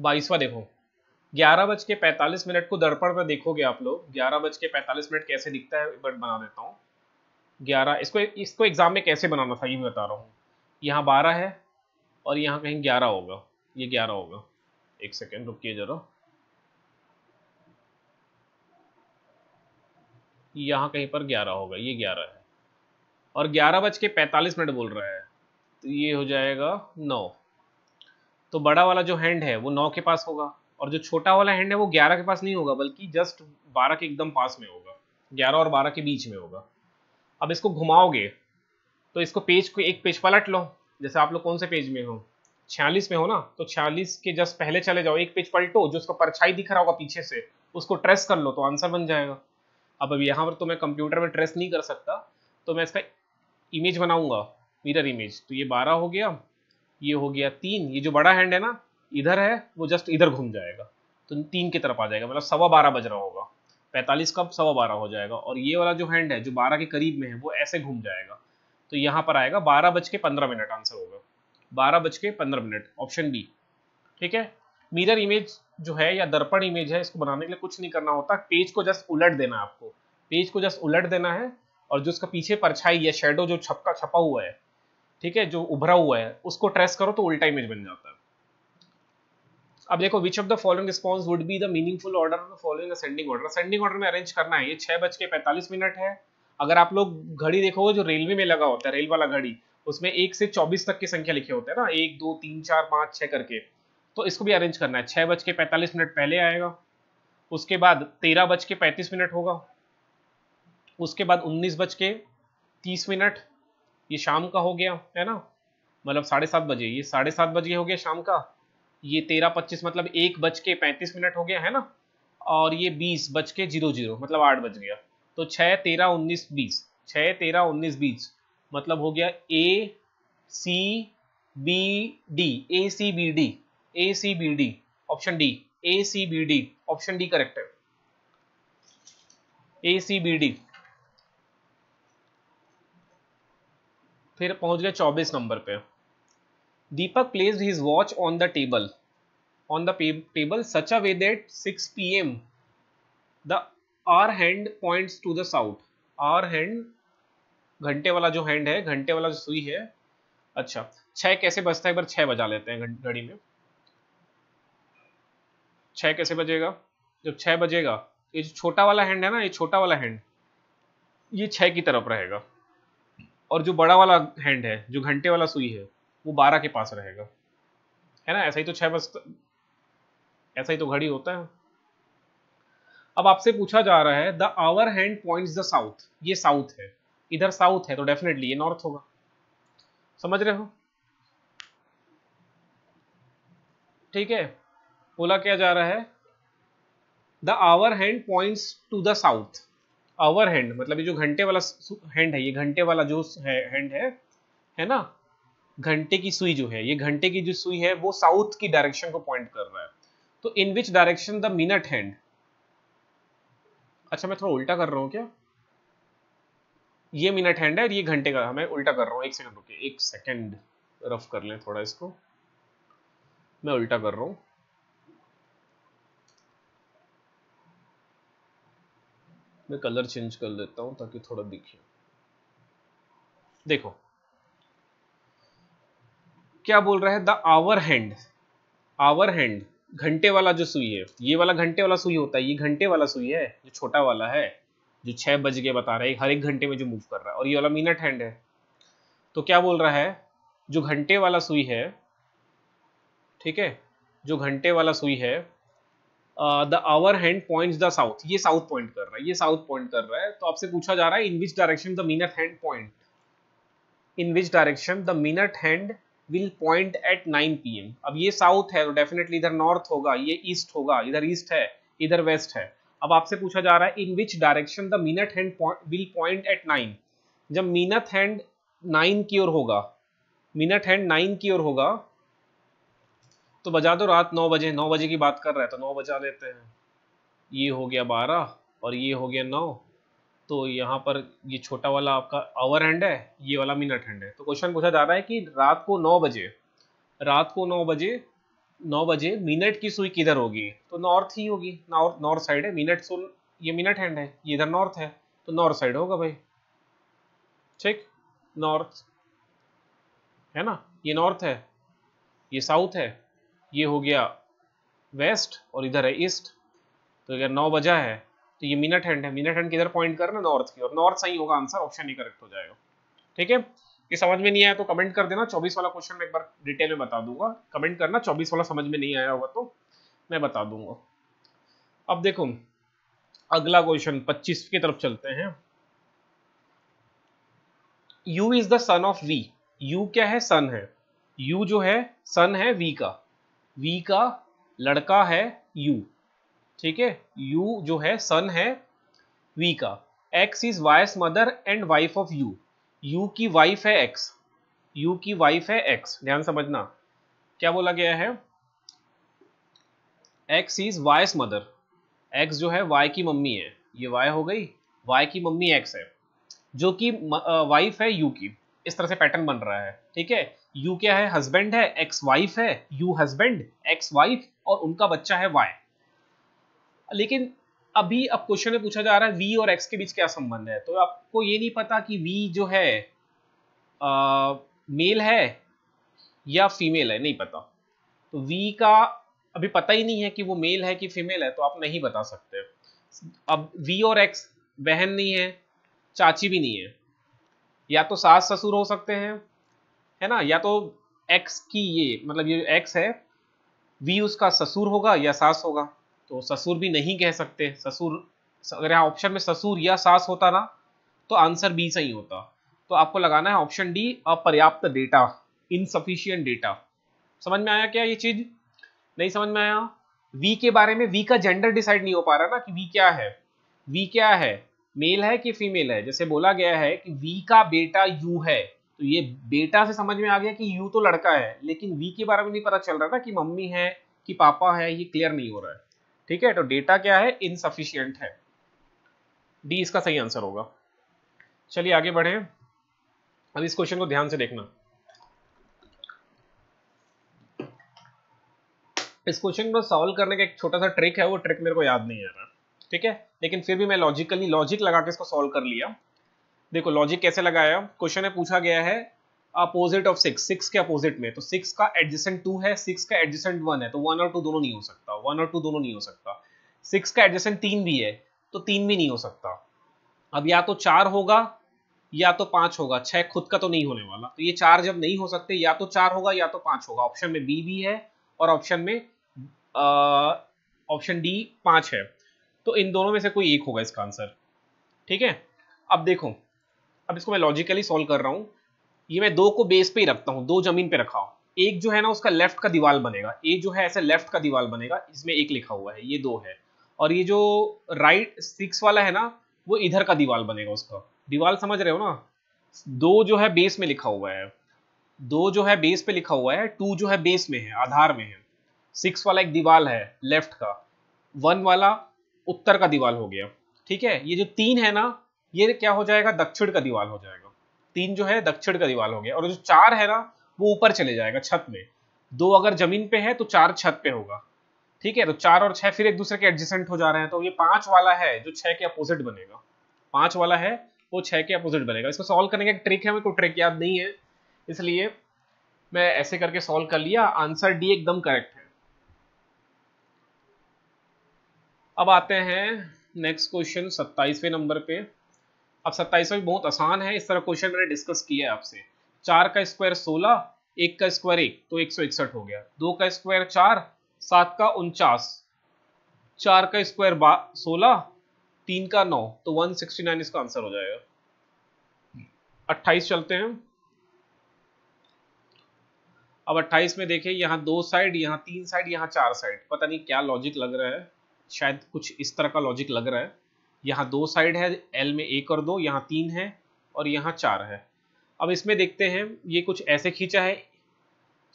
बाईसवा देखो ग्यारह बज के पैंतालीस मिनट को दर्पण पर देखोगे आप लोग ग्यारह बज के पैंतालीस मिनट कैसे दिखता है बट बना देता हूँ ग्यारह इसको इसको एग्जाम में कैसे बनाना था ये मैं बता रहा हूँ यहाँ बारह है और यहाँ कहीं ग्यारह होगा ये ग्यारह होगा एक सेकेंड रुकिए जरा यहाँ कहीं पर ग्यारह होगा ये ग्यारह है और ग्यारह बज के पैंतालीस मिनट बोल रहा है तो ये हो जाएगा नौ तो बड़ा वाला जो हैंड है वो नौ के पास होगा और जो छोटा वाला हैंड है वो ग्यारह के पास नहीं होगा बल्कि जस्ट बारह के एकदम पास में होगा ग्यारह और बारह के बीच में होगा अब इसको घुमाओगे तो इसको पेज को एक पेज पलट लो जैसे आप लोग कौन से पेज में हो छियालीस में हो ना तो छियालीस के जस्ट पहले चले जाओ एक पेज पलटो जो उसका परछाई दिख रहा होगा पीछे से उसको ट्रेस कर लो तो आंसर बन जाएगा अब अब यहाँ पर तो मैं कंप्यूटर में ट्रेस नहीं कर सकता तो मैं इसका इमेज बनाऊंगा मिरर इमेज तो ये बारह हो गया ये हो गया तीन ये जो बड़ा हैंड है ना इधर है वो जस्ट इधर घूम जाएगा तो तीन की तरफ आ जाएगा मतलब सवा बारह बज रहा होगा पैंतालीस का सवा बारह हो जाएगा और ये वाला जो हैंड है जो बारह के करीब में है वो ऐसे घूम जाएगा तो यहाँ पर आएगा बारह बज के पंद्रह मिनट आंसर होगा बारह बज के पंद्रह मिनट ऑप्शन बी ठीक है मिरर इमेज जो है या दर्पण इमेज है इसको बनाने के लिए कुछ नहीं करना होता पेज को जस्ट उलट देना है आपको पेज को जस्ट उलट देना है और जो उसका पीछे परछाई या शेडो जो छपका छपा हुआ है ठीक है जो उभरा हुआ है उसको ट्रेस करो तो उल्टा इमेज बन जाता है अब देखो which of the following response would be the meaningful order following ascending order ascending order में अरेंज करना है ये छह बज के पैंतालीस मिनट है अगर आप लोग घड़ी देखोगे जो रेलवे में लगा होता है रेल वाला घड़ी उसमें एक से चौबीस तक की संख्या लिखे होते हैं ना एक दो तीन चार पांच छह करके तो इसको भी अरेंज करना है छह बज के पैंतालीस मिनट पहले आएगा उसके बाद तेरह बज के पैंतीस मिनट होगा उसके बाद उन्नीस बज के तीस मिनट ये शाम का हो गया है ना मतलब साढ़े सात बजे ये साढ़े सात बजे हो गया शाम का ये तेरह पच्चीस मतलब एक बज के पैंतीस मिनट हो गया है ना और ये बीस बज के जीरो जीरो मतलब आठ बज गया तो छः तेरह उन्नीस बीस छः तेरह उन्नीस बीस मतलब हो गया A C B D A C B D A C B D option D A C B D option D correct है ए सी बी डी फिर पहुंच गए चौबीस नंबर पे Deepak placed his watch on the table on the table such a way that 6 PM the hour hand points to the south hour hand घंटे वाला जो hand है घंटे वाला जो सुई है अच्छा छह कैसे बजता है एक बार छह बजा लेते हैं घड़ी में छः कैसे बजेगा जब छः बजेगा तो ये जो छोटा वाला हैंड है ना ये छोटा वाला हैंड ये छः की तरफ रहेगा और जो बड़ा वाला हैंड है जो घंटे वाला सुई है वो बारह के पास रहेगा है ना ऐसा ही तो छः बज ऐसा ही तो घड़ी होता है अब आपसे पूछा जा रहा है the hour hand points the south ये साउथ है इधर साउथ है तो डेफिनेटली ये नॉर्थ होगा समझ रहे हो ठीक है बोला क्या जा रहा है the hour hand points to the south hour hand मतलब ये जो घंटे वाला हैंड है ये घंटे वाला जो है हैंड है है ना घंटे की सुई जो है ये घंटे की जो सुई है वो साउथ की डायरेक्शन को पॉइंट कर रहा है तो in which direction the minute hand अच्छा मैं थोड़ा उल्टा कर रहा हूँ क्या ये मिनट हैंड है और ये घंटे का मैं उल्टा कर रहा हूँ एक सेकंड रुके एक सेकंड रफ कर लें थोड़ा इसको मैं उल्टा कर रहा हूँ मैं कलर चेंज कर लेता हूं ताकि थोड़ा दिखे देखो क्या बोल रहा है the hour hand hour hand घंटे वाला जो सुई है ये वाला घंटे वाला सुई होता है ये घंटे वाला सुई है जो छोटा वाला है जो छह बज के बता रहा है हर एक घंटे में जो मूव कर रहा है और ये वाला मिनट हैंड है तो क्या बोल रहा है जो घंटे वाला सुई है ठीक है जो घंटे वाला सुई है the hour hand point the south ये साउथ पॉइंट कर रहा है ये साउथ पॉइंट कर रहा है तो आपसे पूछा जा रहा है in which direction the minute hand point in which direction the minute hand will point at 9 PM अब ये साउथ है तो डेफिनेटली इधर नॉर्थ होगा ये ईस्ट होगा इधर ईस्ट है इधर वेस्ट है अब आपसे पूछा जा रहा है in which direction the minute hand will point at 9 जब मीनट हैंड 9 की ओर होगा मीनट हैंड 9 की ओर होगा तो बजा दो रात नौ बजे नौ बजे की बात कर रहा है तो नौ बजा लेते हैं ये हो गया बारह और ये हो गया नौ तो यहाँ पर ये छोटा वाला आपका आवर हैंड है ये वाला मिनट हैंड है तो क्वेश्चन पूछा जा रहा है कि रात को नौ बजे रात को नौ बजे नौ बजे मिनट की सुई किधर होगी तो नॉर्थ ही होगी नॉर्थ नॉर्थ साइड है मिनट सो ये मिनट हैंड है ये इधर नॉर्थ है तो नॉर्थ साइड होगा भाई ठीक नॉर्थ है ना ये नॉर्थ है ये साउथ है ये हो गया वेस्ट और इधर है ईस्ट तो अगर नौ बजा है तो ये मिनट हैंड है मिनट हैंड किधर पॉइंट करना नॉर्थ की और नॉर्थ सही होगा आंसर ऑप्शन ही करेक्ट हो जाएगा ठीक है ये समझ में नहीं आया तो कमेंट कर देना 24 वाला क्वेश्चन मैं एक बार डिटेल में बता दूंगा कमेंट करना 24 वाला समझ में नहीं आया होगा तो मैं बता दूंगा अब देखो अगला क्वेश्चन 25 की तरफ चलते हैं U is the son of V U क्या है सन है यू जो है सन है वी का वी का लड़का है यू ठीक है यू जो है सन है वी का X is Y's mother and wife of U U की वाइफ है एक्स यू की वाइफ है एक्स ध्यान समझना क्या बोला गया है X is Y's mother X जो है वाई की मम्मी है ये वाई हो गई वाई की मम्मी एक्स है जो कि वाइफ है यू की इस तरह से पैटर्न बन रहा है ठीक है यू क्या है हस्बैंड है एक्स वाइफ है यू हस्बैंड एक्स वाइफ और उनका बच्चा है वाई लेकिन अभी अब क्वेश्चन में पूछा जा रहा है वी और एक्स के बीच क्या संबंध है तो आपको ये नहीं पता कि वी जो है मेल है या फीमेल है नहीं पता तो वी का अभी पता ही नहीं है कि वो मेल है कि फीमेल है तो आप नहीं बता सकते अब वी और एक्स बहन नहीं है चाची भी नहीं है या तो सास ससुर हो सकते हैं है ना या तो एक्स की ये मतलब ये एक्स है वी उसका ससुर होगा या सास होगा तो ससुर भी नहीं कह सकते ससुर अगर यहाँ ऑप्शन में ससुर या सास होता ना तो आंसर बी सही होता तो आपको लगाना है ऑप्शन डी अपर्याप्त डेटा इनसफिशियंट डेटा समझ में आया क्या ये चीज नहीं समझ में आया वी के बारे में वी का जेंडर डिसाइड नहीं हो पा रहा ना कि वी क्या है वी क्या है मेल है कि फीमेल है जैसे बोला गया है कि वी का बेटा यू है तो ये बेटा से समझ में आ गया कि यू तो लड़का है लेकिन वी के बारे में नहीं पता चल रहा था कि मम्मी है कि पापा है ये क्लियर नहीं हो रहा है ठीक है तो डेटा क्या है इनसफिशियंट है डी इसका सही आंसर होगा चलिए आगे बढ़े अब इस क्वेश्चन को ध्यान से देखना इस क्वेश्चन को सॉल्व करने का एक छोटा सा ट्रिक है वो ट्रिक मेरे को याद नहीं आ रहा ठीक है लेकिन फिर भी मैं लॉजिकली लॉजिक लगा के इसको सॉल्व कर लिया देखो लॉजिक कैसे लगाया क्वेश्चन में पूछा गया है अपोजिट ऑफ सिक्स सिक्स के अपोजिट में तो सिक्स का एडजेसेंट टू है सिक्स का एडजेसेंट वन है तो वन और टू दोनों नहीं हो सकता वन और टू दोनों नहीं हो सकता सिक्स का एडजेसेंट तीन भी है तो तीन भी नहीं हो सकता अब या तो चार होगा या तो पांच होगा छह खुद का तो नहीं होने वाला तो ये चार जब नहीं हो सकते या तो चार होगा या तो पांच होगा ऑप्शन में बी भी है और ऑप्शन में ऑप्शन डी पांच है तो इन दोनों में से कोई एक होगा इसका आंसर ठीक है अब देखो अब इसको मैं लॉजिकली सोल्व कर रहा हूँ ये मैं दो को बेस पे ही रखता हूँ दो जमीन पे रखा हूँ एक जो है ना उसका लेफ्ट का दीवाल बनेगा ए जो है ऐसे लेफ्ट का दीवाल बनेगा इसमें एक लिखा हुआ है ये दो है और ये जो राइट सिक्स वाला है ना वो इधर का दीवाल बनेगा उसका दीवाल समझ रहे हो ना दो जो है बेस में लिखा हुआ है दो जो है बेस पे लिखा हुआ है टू जो है बेस में है आधार में है सिक्स वाला एक दीवाल है लेफ्ट का वन वाला उत्तर का दीवाल हो गया ठीक है ये जो तीन है ना ये क्या हो जाएगा दक्षिण का दीवाल हो जाएगा तीन जो है दक्षिण का दीवाल हो गया और जो चार है ना वो ऊपर चले जाएगा छत में दो अगर जमीन पे है तो चार छत पे होगा ठीक है तो चार और छह फिर एक दूसरे के एडजस्टेंट हो जा रहे हैं तो ये पांच वाला है जो छह के अपोजिट बनेगा पांच वाला है वो छह के अपोजिट बनेगा इसको सॉल्व करने का एक ट्रिक है मेरे को ट्रिक याद नहीं है इसलिए मैं ऐसे करके सॉल्व कर लिया आंसर डी एकदम करेक्ट है अब आते हैं नेक्स्ट क्वेश्चन सत्ताईसवें नंबर पे अब सत्ताईसवा भी बहुत आसान है इस तरह क्वेश्चन मैंने डिस्कस किया है आपसे चार का स्क्वायर सोलह एक का स्क्वायर एक तो एक सौ इकसठ हो गया दो का स्क्वायर चार सात का उनचास चार का स्क्वायर सोलह तीन का नौ तो वन सिक्सटी नाइन इसका आंसर हो जाएगा अट्ठाईस चलते हैं अब अट्ठाईस में देखें यहाँ दो साइड यहाँ तीन साइड यहाँ चार साइड पता नहीं क्या लॉजिक लग रहा है शायद कुछ इस तरह का लॉजिक लग रहा है यहाँ दो साइड है एल में एक और दो यहाँ तीन है और यहाँ चार है अब इसमें देखते हैं ये कुछ ऐसे खींचा है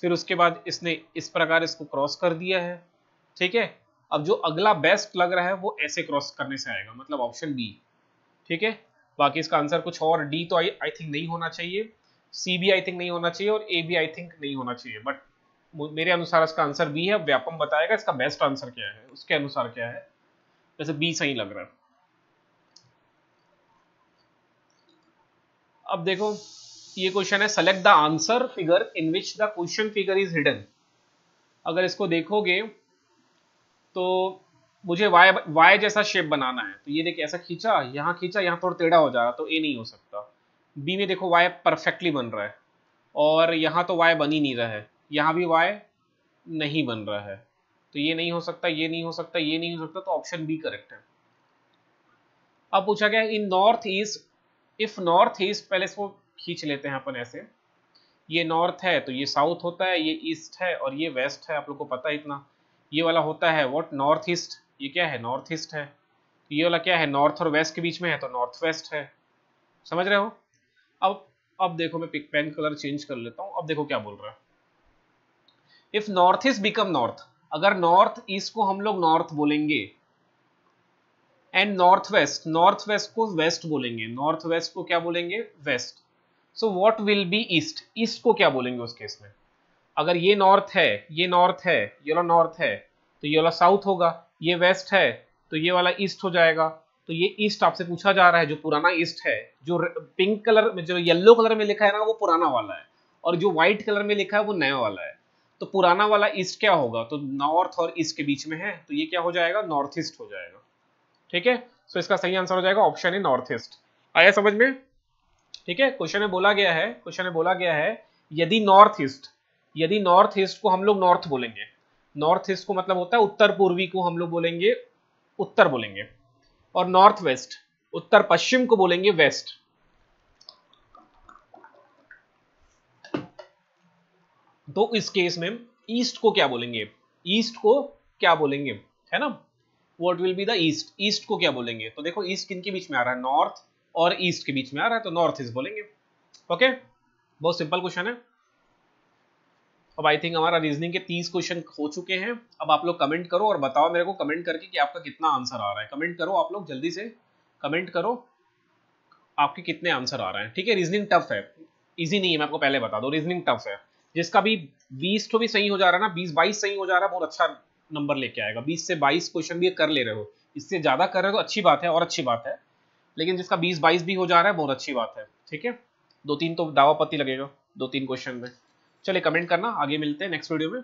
फिर उसके बाद इसने इस प्रकार इसको क्रॉस कर दिया है ठीक है अब जो अगला बेस्ट लग रहा है वो ऐसे क्रॉस करने से आएगा मतलब ऑप्शन बी ठीक है बाकी इसका आंसर कुछ और डी तो आई आई थिंक नहीं होना चाहिए सी भी आई थिंक नहीं होना चाहिए और ए भी आई थिंक नहीं होना चाहिए बट मेरे अनुसार इसका आंसर बी है व्यापम बताएगा इसका बेस्ट आंसर क्या है उसके अनुसार क्या है वैसे बी सही लग रहा है अब देखो ये क्वेश्चन है select the answer figure in which the question figure is hidden अगर इसको देखोगे तो मुझे वाई वाई जैसा शेप बनाना है तो ये देखिए ऐसा खींचा यहाँ खींचा यहाँ थोड़ा टेढ़ा हो जा रहा तो ए नहीं हो सकता बी में देखो वाई परफेक्टली बन रहा है और यहाँ तो वाई बन ही नहीं रहा है यहाँ भी वाई नहीं बन रहा है तो ये नहीं हो सकता ये नहीं हो सकता ये नहीं हो सकता तो ऑप्शन बी करेक्ट है अब पूछा गया in north east if north east पहले इसको खींच लेते हैं अपन ऐसे ये नॉर्थ है तो ये साउथ होता है ये ईस्ट है और ये वेस्ट है आप लोग को पता है इतना ये वाला होता है वॉट नॉर्थ ईस्ट ये क्या है नॉर्थ ईस्ट है तो ये वाला क्या है नॉर्थ और वेस्ट के बीच में है तो नॉर्थ वेस्ट है समझ रहे हो अब अब देखो मैं पिक पेन कलर चेंज कर लेता हूँ अब देखो क्या बोल रहा है if north east become north अगर नॉर्थ ईस्ट को हम लोग नॉर्थ बोलेंगे and north west north west को वेस्ट बोलेंगे नॉर्थ वेस्ट को क्या बोलेंगे west so what will be east east को क्या बोलेंगे उस केस में अगर ये नॉर्थ है ये नॉर्थ है ये वाला नॉर्थ है तो ये वाला साउथ होगा ये वेस्ट है तो ये वाला ईस्ट हो जाएगा तो ये ईस्ट आपसे पूछा जा रहा है जो पुराना ईस्ट है जो पिंक कलर में जो येलो कलर में लिखा है ना वो पुराना वाला है और जो व्हाइट कलर में लिखा है वो नया वाला है तो पुराना वाला ईस्ट क्या होगा तो नॉर्थ और ईस्ट के बीच में है तो ये क्या हो जाएगा नॉर्थ ईस्ट हो जाएगा ठीक है सो इसका सही आंसर हो जाएगा ऑप्शन ए नॉर्थ ईस्ट आया समझ में ठीक है क्वेश्चन में बोला गया है क्वेश्चन में बोला गया है यदि नॉर्थ ईस्ट यदि नॉर्थ ईस्ट को हम लोग नॉर्थ बोलेंगे नॉर्थ ईस्ट को मतलब होता है उत्तर पूर्वी को हम लोग बोलेंगे उत्तर बोलेंगे और नॉर्थ वेस्ट उत्तर पश्चिम को बोलेंगे वेस्ट तो इस केस में ईस्ट को क्या बोलेंगे ईस्ट को क्या बोलेंगे है ना what will be the east east को क्या बोलेंगे तो देखो ईस्ट किन के बीच में आ रहा है नॉर्थ और ईस्ट के बीच में आ रहा है तो नॉर्थ ईस्ट बोलेंगे ओके okay? बहुत सिंपल क्वेश्चन है अब आई थिंक हमारा रीजनिंग के तीस क्वेश्चन हो चुके हैं अब आप लोग कमेंट करो और बताओ मेरे को कमेंट करके कि आपका कितना आंसर आ रहा है कमेंट करो आप लोग जल्दी से कमेंट करो आपके कितने आंसर आ रहे हैं ठीक है रीजनिंग टफ है इजी नहीं है मैं आपको पहले बता दो रीजनिंग टफ है जिसका भी बीस तो भी सही हो जा रहा है ना बीस बाईस सही हो जा रहा है बहुत अच्छा नंबर लेके आएगा बीस से बाईस क्वेश्चन भी कर ले रहे हो इससे ज़्यादा कर रहे हो तो अच्छी बात है और अच्छी बात है लेकिन जिसका बीस बाईस भी हो जा रहा है बहुत अच्छी बात है ठीक है दो तीन तो दावा पत्ती लगेगा दो तीन क्वेश्चन में चलिए कमेंट करना आगे मिलते हैं नेक्स्ट वीडियो में